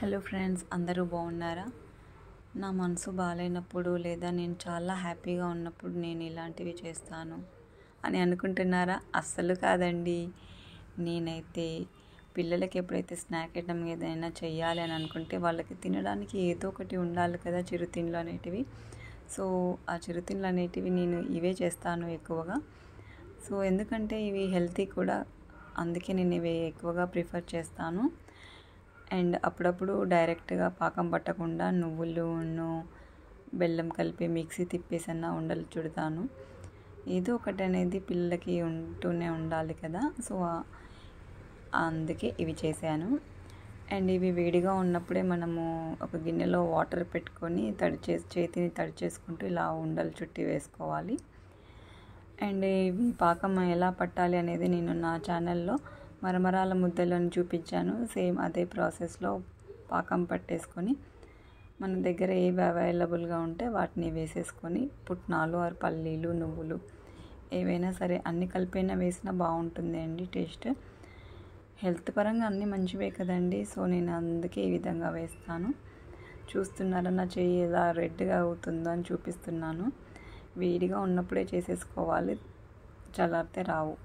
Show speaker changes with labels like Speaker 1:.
Speaker 1: hello friends అందరూ బాగున్నారా నా మనసు బాగాలేనప్పుడు లేదా నేను చాలా హ్యాపీగా ఉన్నప్పుడు నేను ఇలాంటివి చేస్తాను అని అనుకుంటున్నారా అస్సలు కాదండి నేనైతే పిల్లలకి ఎప్పుడైతే స్నాక్ ఐటమ్ ఏదైనా చేయాలి అని అనుకుంటే వాళ్ళకి తినడానికి ఏదో ఒకటి ఉండాలి కదా చిరుతిండ్లు అనేటివి సో ఆ చిరుతిండ్లు అనేటివి నేను ఇవే చేస్తాను ఎక్కువగా సో ఎందుకంటే ఇవి హెల్తీ కూడా అందుకే నేను ఇవి ఎక్కువగా ప్రిఫర్ చేస్తాను అండ్ అప్పుడప్పుడు డైరెక్ట్గా పాకం పట్టకుండా నువ్వులు బెల్లం కలిపి మిక్సీ తిప్పేసన్న ఉండలు చుడతాను ఏదో ఒకటి అనేది పిల్లలకి ఉంటూనే ఉండాలి కదా సో అందుకే ఇవి చేశాను అండ్ ఇవి వేడిగా ఉన్నప్పుడే మనము ఒక గిన్నెలో వాటర్ పెట్టుకొని తడి చేసి చేతిని తడి చేసుకుంటూ ఇలా ఉండలు చుట్టి వేసుకోవాలి అండ్ ఇవి పాకం ఎలా పట్టాలి అనేది నేను నా ఛానల్లో మరమరాల ముద్దలను చూపించాను సేమ్ అదే ప్రాసెస్లో పాకం పట్టేసుకొని మన దగ్గర ఏవి అవైలబుల్గా ఉంటే వాటిని వేసేసుకొని పుట్నాలు ఆరు పల్లీలు నువ్వులు ఏవైనా సరే అన్ని కలిపైనా వేసినా బాగుంటుంది అండి టేస్ట్ హెల్త్ పరంగా అన్నీ మంచివే కదండి సో నేను అందుకే ఈ విధంగా వేస్తాను చూస్తున్నారా నా చెయ్యి ఎలా రెడ్గా అవుతుందో అని చూపిస్తున్నాను వేడిగా ఉన్నప్పుడే చేసేసుకోవాలి చల్లారితే రావు